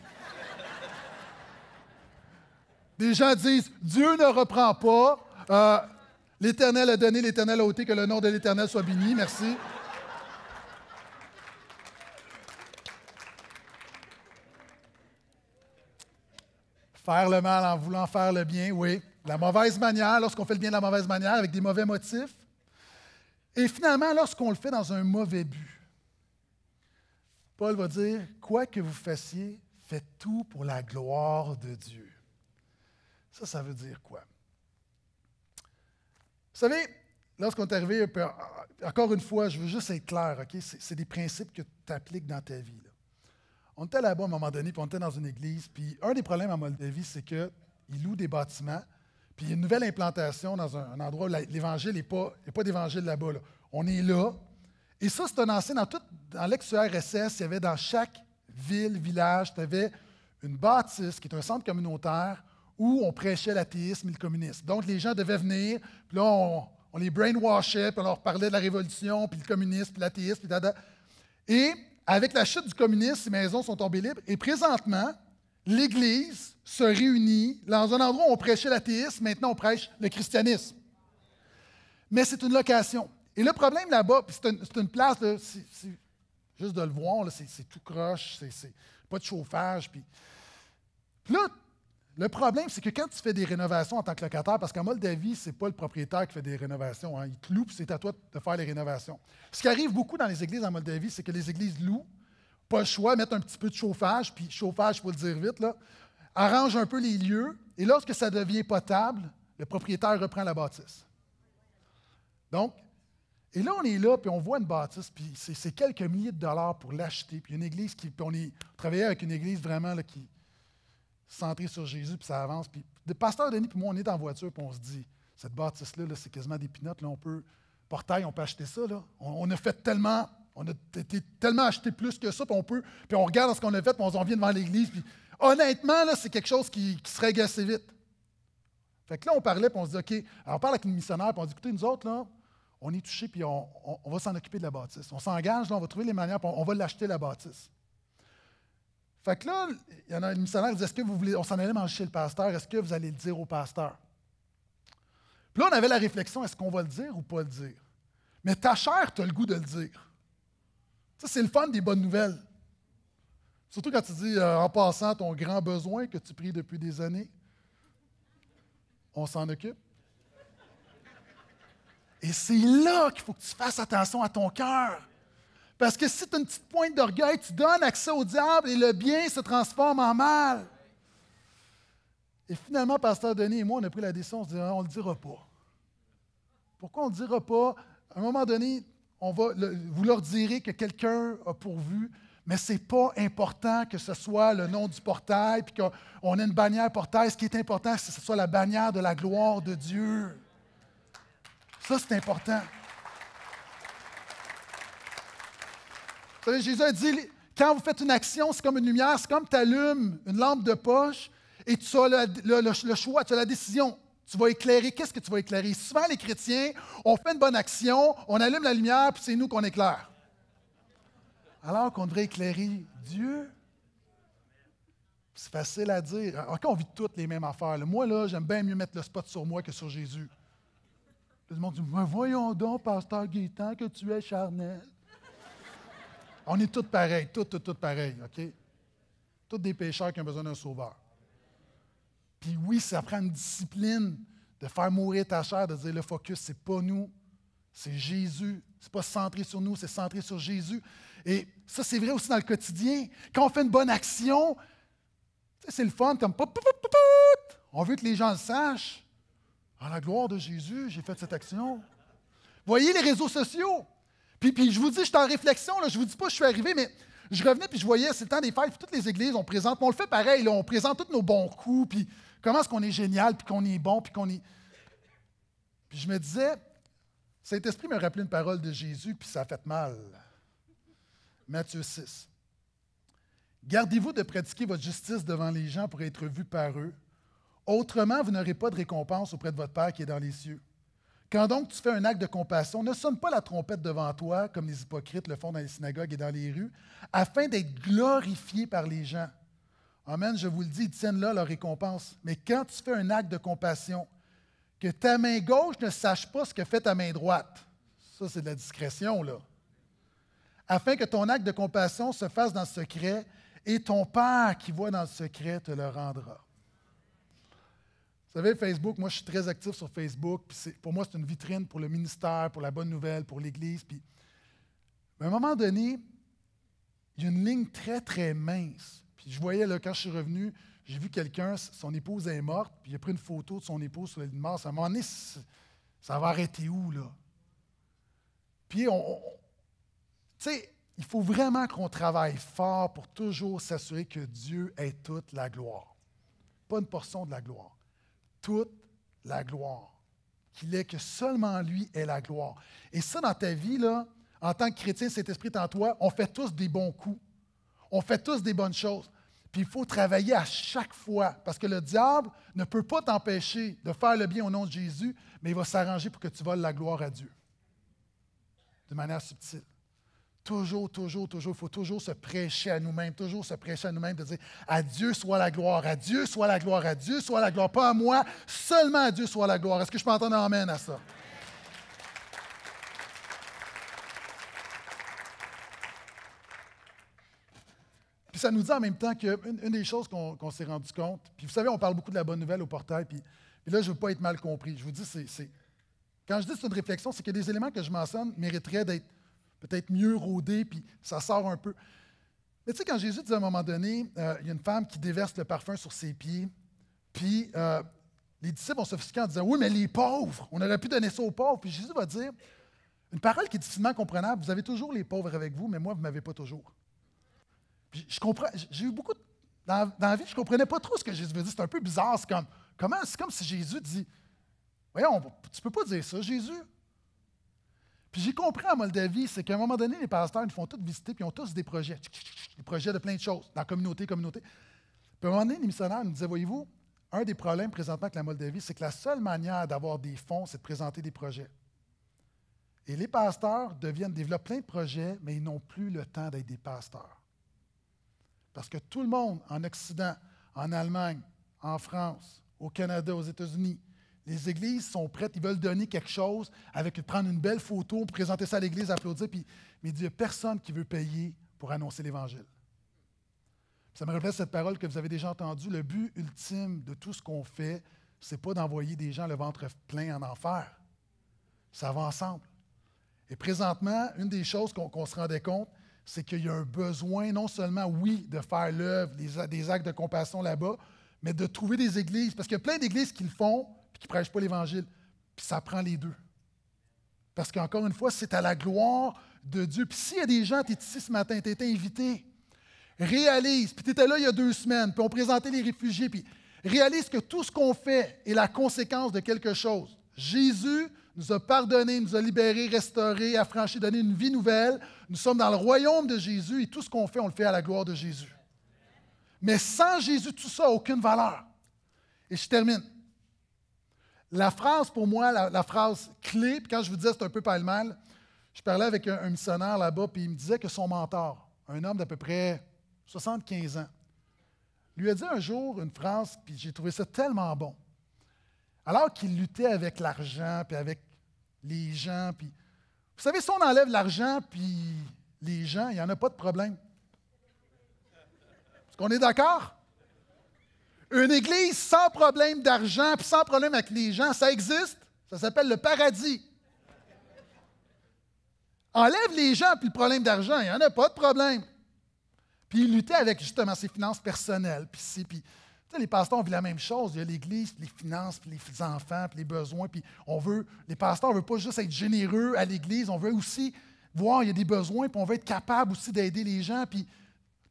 Des gens disent Dieu ne reprend pas. Euh, L'Éternel a donné, l'Éternel a ôté, que le nom de l'Éternel soit béni. Merci. Faire le mal en voulant faire le bien, oui. La mauvaise manière, lorsqu'on fait le bien de la mauvaise manière, avec des mauvais motifs. Et finalement, lorsqu'on le fait dans un mauvais but. Paul va dire, quoi que vous fassiez, faites tout pour la gloire de Dieu. Ça, ça veut dire quoi? Vous savez, lorsqu'on est arrivé, euh, encore une fois, je veux juste être clair, OK? C'est des principes que tu appliques dans ta vie. On était là-bas à un moment donné, puis on était dans une église. Puis un des problèmes à Moldavie, c'est qu'ils louent des bâtiments, puis il y a une nouvelle implantation dans un, endroit où l'Évangile n'est pas, il pas d'Évangile là-bas. Là. On est là. Et ça, c'est un ancien, dans, tout, dans l'ex-URSS, il y avait dans chaque ville, village, tu avais une bâtisse qui est un centre communautaire où on prêchait l'athéisme et le communisme. Donc les gens devaient venir, puis là, on, on les brainwashait, puis on leur parlait de la révolution, puis le communisme, puis l'athéisme, puis dada. Et avec la chute du communisme, ces maisons sont tombées libres. Et présentement, l'Église se réunit dans un endroit où on prêchait l'athéisme, maintenant on prêche le christianisme. Mais c'est une location. Et le problème là-bas, c'est une, place, de, juste de le voir, c'est tout croche, c'est pas de chauffage. Puis, là, le problème, c'est que quand tu fais des rénovations en tant que locataire, parce qu'en Moldavie, ce n'est pas le propriétaire qui fait des rénovations, hein. il te loue, c'est à toi de faire les rénovations. Ce qui arrive beaucoup dans les églises en Moldavie, c'est que les églises louent, pas le choix, mettent un petit peu de chauffage, puis chauffage, il faut le dire vite, là, arrange un peu les lieux, et lorsque ça devient potable, le propriétaire reprend la bâtisse. Donc, et là, on est là, puis on voit une bâtisse, puis c'est quelques milliers de dollars pour l'acheter, puis une église qui. on travaillait avec une église vraiment là, qui, centré sur Jésus, puis ça avance. Puis, le pasteur Denis, puis moi, on est en voiture, puis on se dit, cette bâtisse-là, c'est quasiment des pinottes, là, on peut, portail, on peut acheter ça, là. On, a fait tellement, on a été tellement acheté plus que ça, puis on peut, puis on regarde ce qu'on a fait, puis on vient devant l'Église, puis honnêtement, là, c'est quelque chose qui, se règle assez vite. Fait que là, on parlait, puis on se dit, OK, alors on parle avec une missionnaire, puis on dit, écoutez, nous autres, là, on est touchés, puis on, va s'en occuper de la bâtisse. On s'engage, on va trouver les manières, puis on va l'acheter, la bâtisse. Fait que là, il y en a un missionnaire qui dit Est-ce que vous voulez, on s'en allait manger chez le pasteur, est-ce que vous allez le dire au pasteur Puis là, on avait la réflexion est-ce qu'on va le dire ou pas le dire Mais ta chair, tu as le goût de le dire. Ça, c'est le fun des bonnes nouvelles. Surtout quand tu dis euh, en passant ton grand besoin que tu pries depuis des années, on s'en occupe. Et c'est là qu'il faut que tu fasses attention à ton cœur. Parce que si tu as une petite pointe d'orgueil, tu donnes accès au diable et le bien se transforme en mal. Et finalement, Pasteur Denis et moi, on a pris la décision, on se dit, ah, on ne le dira pas. Pourquoi on ne le dira pas? À un moment donné, on va, vous leur direz que quelqu'un a pourvu, mais ce n'est pas important que ce soit le nom du portail, puis qu'on ait une bannière portail. Ce qui est important, c'est que ce soit la bannière de la gloire de Dieu. Ça, c'est important. Jésus a dit, quand vous faites une action, c'est comme une lumière, c'est comme tu allumes une lampe de poche et tu as le, choix, tu as la décision. Tu vas éclairer, qu'est-ce que tu vas éclairer? Souvent, les chrétiens, on fait une bonne action, on allume la lumière, puis c'est nous qu'on éclaire. Alors qu'on devrait éclairer Dieu. C'est facile à dire. encore hein? on vit toutes les mêmes affaires. Moi, là, j'aime bien mieux mettre le spot sur moi que sur Jésus. Tout le monde dit Voyons donc, pasteur Gaétan, que tu es charnel. On est tous pareils, tous, tous, tous pareils, OK? Tous des pécheurs qui ont besoin d'un sauveur. Puis oui, ça prend une discipline de faire mourir ta chair, de dire le focus, c'est pas nous, c'est Jésus. C'est pas centré sur nous, c'est centré sur Jésus. Et ça, c'est vrai aussi dans le quotidien. Quand on fait une bonne action, c'est le fun, comme on veut que les gens le sachent. À la gloire de Jésus, j'ai fait cette action. Voyez les réseaux sociaux. Puis, je vous dis, je suis en réflexion, là, je vous dis pas, je suis arrivé, mais je revenais puis je voyais, c'est le temps des fêtes, puis toutes les églises, on présente, on le fait pareil, on présente tous nos bons coups, puis comment est-ce qu'on est génial, puis qu'on est bon, puis qu'on est. Puis je me disais, Saint-Esprit me rappelait une parole de Jésus, puis ça a fait mal. Matthieu 6. Gardez-vous de pratiquer votre justice devant les gens pour être vu par eux. Autrement, vous n'aurez pas de récompense auprès de votre Père qui est dans les cieux. Quand donc tu fais un acte de compassion, ne sonne pas la trompette devant toi, comme les hypocrites le font dans les synagogues et dans les rues, afin d'être glorifié par les gens. Amen, je vous le dis, ils tiennent là leur récompense. Mais quand tu fais un acte de compassion, que ta main gauche ne sache pas ce que fait ta main droite, ça c'est de la discrétion, là. Afin que ton acte de compassion se fasse dans le secret, et ton Père qui voit dans le secret te le rendra. Vous savez, Facebook, moi, je suis très actif sur Facebook. pour moi, c'est une vitrine pour le ministère, pour la bonne nouvelle, pour l'Église. Puis, à un moment donné, il y a une ligne très, très mince. Puis je voyais, là, quand je suis revenu, j'ai vu quelqu'un, son épouse est morte, puis il a pris une photo de son épouse sur la ligne de mort. À un moment donné, ça va arrêter où, là? Puis, on, tu sais, il faut vraiment qu'on travaille fort pour toujours s'assurer que Dieu est toute la gloire. Pas une portion de la gloire toute la gloire. Qu'il est que seulement lui est la gloire. Et ça, dans ta vie, là, en tant que chrétien, cet esprit est en toi, on fait tous des bons coups. On fait tous des bonnes choses. Puis il faut travailler à chaque fois, parce que le diable ne peut pas t'empêcher de faire le bien au nom de Jésus, mais il va s'arranger pour que tu voles la gloire à Dieu de manière subtile. Toujours, toujours, toujours. Il faut toujours se prêcher à nous-mêmes, toujours se prêcher à nous-mêmes, de dire à Dieu soit la gloire, à Dieu soit la gloire, à Dieu soit la gloire. Pas à moi, seulement à Dieu soit la gloire. Est-ce que je peux entendre Amen à ça? Puis ça nous dit en même temps qu'une des choses qu'on s'est rendu compte, puis vous savez, on parle beaucoup de la bonne nouvelle au portail, puis, là, je ne veux pas être mal compris. Je vous dis, c'est. Quand je dis c'est une réflexion, c'est que des éléments que je mentionne mériteraient d'être peut-être mieux rodé, puis ça sort un peu. Mais tu sais, quand Jésus dit à un moment donné, euh, il y a une femme qui déverse le parfum sur ses pieds, puis euh, les disciples ont sophistiqué en disant Oui, mais les pauvres, on aurait pu donner ça aux pauvres. Puis Jésus va dire une parole qui est difficilement comprenable Vous avez toujours les pauvres avec vous, mais moi, vous ne m'avez pas toujours. je comprends, j'ai eu beaucoup dans, la vie, je ne comprenais pas trop ce que Jésus veut dire. C'est un peu bizarre. C'est comme, comment, c'est comme si Jésus dit Voyons, tu ne peux pas dire ça, Jésus. Puis j'ai compris en Moldavie, c'est qu'à un moment donné, les pasteurs, ils font tous visiter, puis ils ont tous des projets, des projets de plein de choses, dans la communauté, communauté. Puis à un moment donné, les nous disaient, voyez-vous, un des problèmes présentement avec la Moldavie, c'est que la seule manière d'avoir des fonds, c'est de présenter des projets. Et les pasteurs deviennent, développent plein de projets, mais ils n'ont plus le temps d'être des pasteurs. Parce que tout le monde en Occident, en Allemagne, en France, au Canada, aux États-Unis, les églises sont prêtes, ils veulent donner quelque chose, avec prendre une belle photo, présenter ça à l'église, applaudir, puis, mais il n'y a personne qui veut payer pour annoncer l'Évangile. Ça me rappelle cette parole que vous avez déjà entendue. Le but ultime de tout ce qu'on fait, c'est pas d'envoyer des gens le ventre plein en enfer. Ça va ensemble. Et présentement, une des choses qu'on se rendait compte, c'est qu'il y a un besoin, non seulement, oui, de faire l'œuvre, des actes de compassion là-bas, mais de trouver des églises. Parce qu'il y a plein d'églises qui le font, puis qui ne prêchent pas l'Évangile. Puis ça prend les deux. Parce qu'encore une fois, c'est à la gloire de Dieu. Puis s'il y a des gens, tu es ici ce matin, tu étais invité, réalise, puis tu étais là il y a deux semaines, puis on présentait les réfugiés, puis réalise que tout ce qu'on fait est la conséquence de quelque chose. Jésus nous a pardonné, nous a libérés, restaurés, affranchis, donné une vie nouvelle. Nous sommes dans le royaume de Jésus et tout ce qu'on fait, on le fait à la gloire de Jésus. Mais sans Jésus, tout ça n'a aucune valeur. Et je termine. La phrase, pour moi, la, phrase clé, puis quand je vous disais c'est un peu pas le mal, je parlais avec un, missionnaire là-bas, puis il me disait que son mentor, un homme d'à peu près 75 ans, lui a dit un jour une phrase, puis j'ai trouvé ça tellement bon. Alors qu'il luttait avec l'argent, puis avec les gens, puis. Vous savez, si on enlève l'argent, puis les gens, il n'y en a pas de problème. Est-ce qu'on est d'accord? Une église sans problème d'argent, sans problème avec les gens, ça existe. Ça s'appelle le paradis. Enlève les gens, puis le problème d'argent, il n'y en a pas de problème. Puis il luttait avec justement ses finances personnelles. Puis, les pasteurs, ont vu la même chose. Il y a l'Église, les finances, puis les enfants, puis les besoins. Puis on veut, les pasteurs, ne veulent pas juste être généreux à l'Église, on veut aussi voir, il y a des besoins, puis on veut être capable aussi d'aider les gens. Puis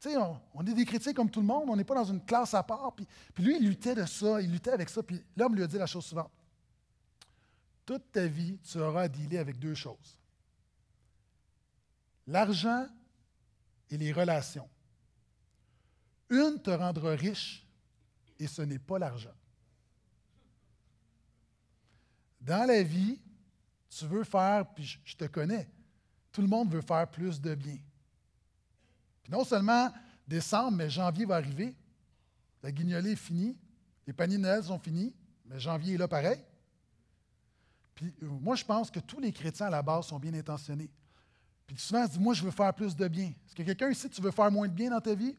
sais, on, est des chrétiens comme tout le monde, on n'est pas dans une classe à part. Puis, lui, il luttait de ça, il luttait avec ça. Puis l'homme lui a dit la chose suivante. Toute ta vie, tu auras à dealer avec deux choses. L'argent et les relations. Une te rendra riche et ce n'est pas l'argent. Dans la vie, tu veux faire, puis je te connais, tout le monde veut faire plus de bien. Puis non seulement décembre, mais janvier va arriver. La guignolée est finie. Les paniers de Noël sont finis. Mais janvier est là pareil. Puis euh, moi, je pense que tous les chrétiens à la base sont bien intentionnés. Puis souvent, on se dit Moi, je veux faire plus de bien. Est-ce que quelqu'un ici, tu veux faire moins de bien dans ta vie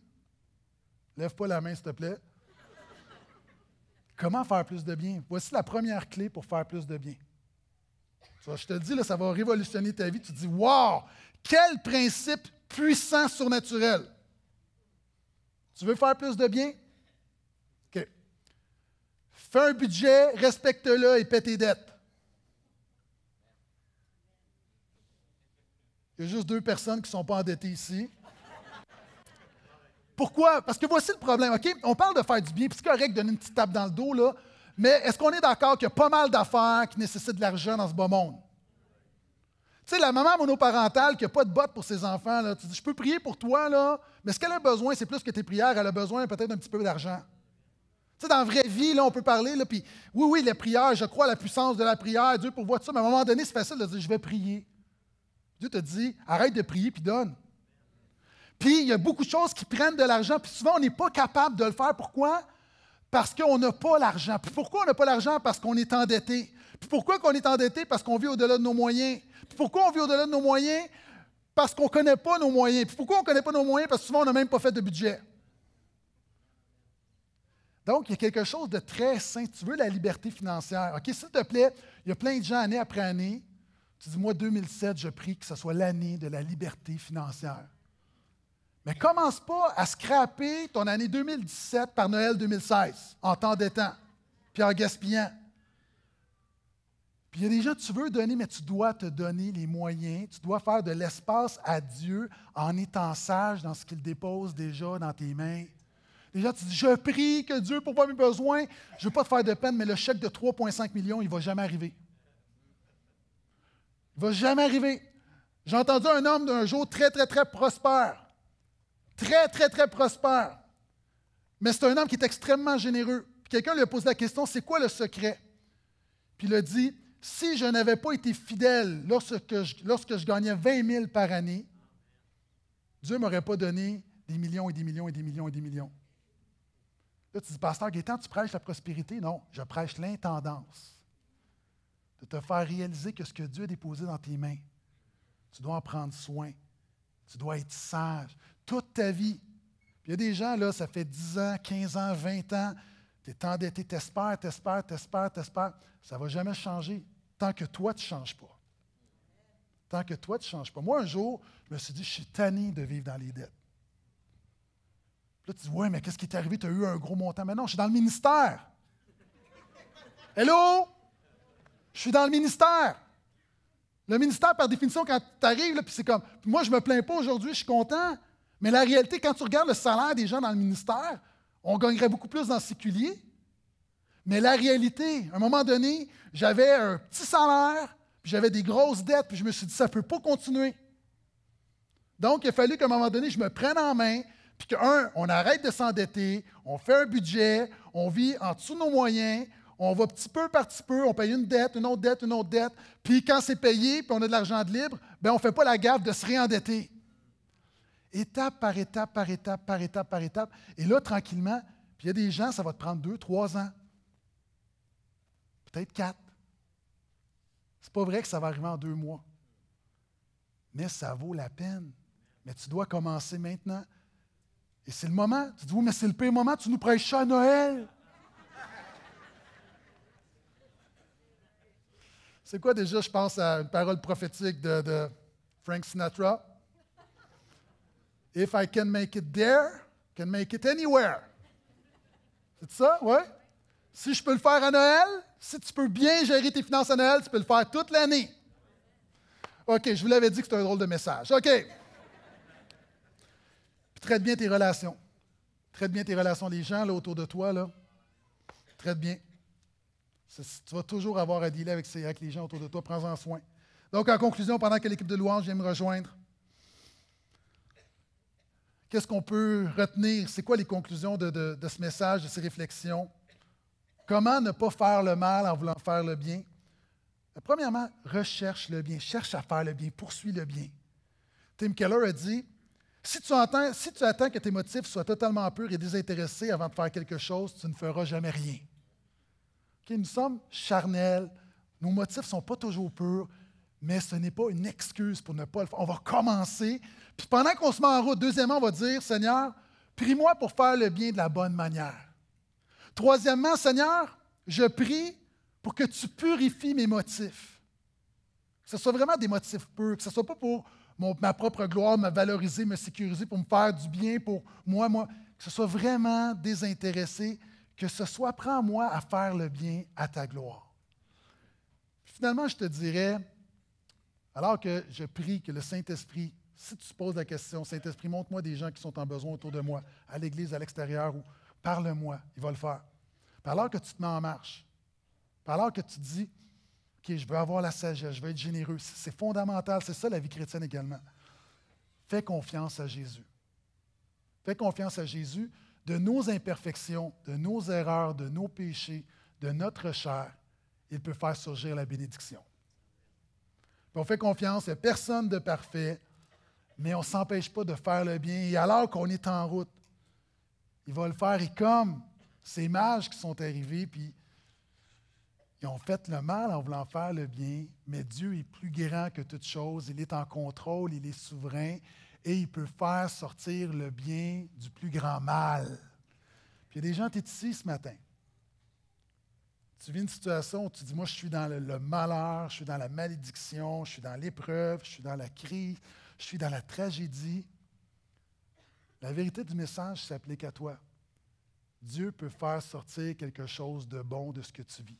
Lève pas la main, s'il te plaît. Comment faire plus de bien Voici la première clé pour faire plus de bien. je te dis, là, ça va révolutionner ta vie. Tu te dis Wow, quel principe puissant surnaturel. Tu veux faire plus de bien? OK. Fais un budget, respecte-le et paie tes dettes. Il y a juste deux personnes qui ne sont pas endettées ici. Pourquoi? Parce que voici le problème, OK? On parle de faire du bien, puis c'est correct de donner une petite tape dans le dos, là, mais est-ce qu'on est, d'accord qu'il y a pas mal d'affaires qui nécessitent de l'argent dans ce beau monde? Tu sais, la maman monoparentale qui n'a pas de bottes pour ses enfants, tu dis, je peux prier pour toi, là, mais ce qu'elle a besoin, c'est plus que tes prières, elle a besoin peut-être d'un petit peu d'argent. Tu sais, dans la vraie vie, là, on peut parler, là, puis oui, oui, les prière, je crois à la puissance de la prière, Dieu pourvoit tout ça, mais à un moment donné, c'est facile de dire, je vais prier. Dieu te dit, arrête de prier, puis donne. Puis il y a beaucoup de choses qui prennent de l'argent, puis souvent, on n'est pas capable de le faire. Pourquoi? Parce qu'on n'a pas l'argent. Puis pourquoi on n'a pas l'argent? Parce qu'on est endetté. Puis pourquoi qu'on est endetté? Parce qu'on vit au-delà de nos moyens. Puis pourquoi on vit au-delà de nos moyens? Parce qu'on ne connaît pas nos moyens. Puis pourquoi on ne connaît pas nos moyens? Parce que souvent, on n'a même pas fait de budget. Donc, il y a quelque chose de très sain. Tu veux la liberté financière. OK, s'il te plaît, il y a plein de gens année après année. Tu dis, moi, 2007, je prie que ce soit l'année de la liberté financière. Mais commence pas à scraper ton année 2017 par Noël 2016 en temps puis en gaspillant. Puis il y a des tu veux donner, mais tu dois te donner les moyens, tu dois faire de l'espace à Dieu en étant sage dans ce qu'il dépose déjà dans tes mains. Déjà, tu dis, je prie que Dieu pour mes besoins, je ne veux pas te faire de peine, mais le chèque de 3,5 millions, il ne va jamais arriver. Il ne va jamais arriver. J'ai entendu un homme d'un jour très, très, très prospère. Très, très, très prospère. Mais c'est un homme qui est extrêmement généreux. Quelqu'un lui a posé la question, c'est quoi le secret? Puis il a dit, si je n'avais pas été fidèle lorsque je, lorsque je gagnais 20 000 par année, Dieu ne m'aurait pas donné des millions et des millions et des millions et des millions. Là, tu dis, Pasteur Gaétan, tu prêches la prospérité. Non, je prêche l'intendance de te faire réaliser que ce que Dieu a déposé dans tes mains, tu dois en prendre soin. Tu dois être sage toute ta vie. il y a des gens, là, ça fait 10 ans, 15 ans, 20 ans, tu es endetté, t'espères, t'espères, t'espères, t'espères. Ça ne va jamais changer tant que toi, tu ne changes pas. Tant que toi, tu ne changes pas. Moi, un jour, je me suis dit, je suis tanné de vivre dans les dettes. là, tu dis, ouais mais qu'est-ce qui t'est arrivé? Tu as eu un gros montant. Mais non, je suis dans le ministère. Hello? Je suis dans le ministère. Le ministère, par définition, quand tu arrives, puis c'est comme, moi, je ne me plains pas aujourd'hui, je suis content. Mais la réalité, quand tu regardes le salaire des gens dans le ministère, on gagnerait beaucoup plus dans le séculier mais la réalité, à un moment donné, j'avais un petit salaire, puis j'avais des grosses dettes, puis je me suis dit, ça ne peut pas continuer. Donc, il a fallu qu'à un moment donné, je me prenne en main, puis que, on arrête de s'endetter, on fait un budget, on vit en dessous de nos moyens, on va petit peu par petit peu, on paye une dette, une autre dette, une autre dette, puis quand c'est payé, puis on a de l'argent de libre, bien, on ne fait pas la gaffe de se réendetter. Étape par étape, par étape, par étape, par étape. Et là, tranquillement, puis il y a des gens, ça va te prendre deux, trois ans peut-être quatre. C'est pas vrai que ça va arriver en deux mois. Mais ça vaut la peine. Mais tu dois commencer maintenant. Et c'est le moment. Tu dis, oui, mais c'est le pire moment, tu nous prêches ça à Noël. C'est quoi déjà, je pense, à une parole prophétique de, Frank Sinatra? If I can make it there, can make it anywhere. C'est ça, oui. « Si je peux le faire à Noël, si tu peux bien gérer tes finances annuelles, tu peux le faire toute l'année. OK, je vous l'avais dit que c'était un drôle de message. OK. Puis traite bien tes relations. Traite bien tes relations. Les gens là, autour de toi, là, traite bien. Tu vas toujours avoir à dealer avec, avec les gens autour de toi. Prends-en soin. Donc, en conclusion, pendant que l'équipe de louange vient me rejoindre, qu'est-ce qu'on peut retenir? C'est quoi les conclusions de ce message, de ces réflexions? Comment ne pas faire le mal en voulant faire le bien? Euh, premièrement, recherche le bien, cherche à faire le bien, poursuis le bien. Tim Keller a dit si tu, attends que tes motifs soient totalement purs et désintéressés avant de faire quelque chose, tu ne feras jamais rien. nous sommes charnels, nos motifs ne sont pas toujours purs, mais ce n'est pas une excuse pour ne pas le faire. On va commencer, puis pendant qu'on se met en route, deuxièmement, on va dire Seigneur, prie-moi pour faire le bien de la bonne manière. Troisièmement, Seigneur, je prie pour que tu purifies mes motifs. Que ce soit vraiment des motifs purs, que ce ne soit pas pour ma propre gloire, me valoriser, me sécuriser, pour me faire du bien pour moi, moi. Que ce soit vraiment désintéressé, que ce soit prends-moi à faire le bien à ta gloire. finalement, je te dirais, alors que je prie que le Saint-Esprit, si tu poses la question, Saint-Esprit, montre-moi des gens qui sont en besoin autour de moi, à l'église, à l'extérieur ou Parle-moi. Il va le faire. Par que tu te mets en marche, par que tu te dis, OK, je veux avoir la sagesse, je veux être généreux. C'est fondamental. C'est ça la vie chrétienne également. Fais confiance à Jésus. Fais confiance à Jésus de nos imperfections, de nos erreurs, de nos péchés, de notre chair. Il peut faire surgir la bénédiction. on fait confiance, il n'y a personne de parfait, mais on ne s'empêche pas de faire le bien. Et alors qu'on est en route, il va le faire. Et comme ces mages qui sont arrivés, puis ils ont fait le mal en voulant faire le bien, mais Dieu est plus grand que toute chose. Il est en contrôle, il est souverain et il peut faire sortir le bien du plus grand mal. Puis il y a des gens, tu es ici ce matin. Tu vis une situation où tu dis Moi, je suis dans le malheur, je suis dans la malédiction, je suis dans l'épreuve, je suis dans la crise, je suis dans la tragédie. La vérité du message s'applique à toi. Dieu peut faire sortir quelque chose de bon de ce que tu vis.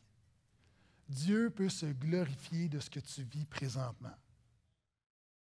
Dieu peut se glorifier de ce que tu vis présentement.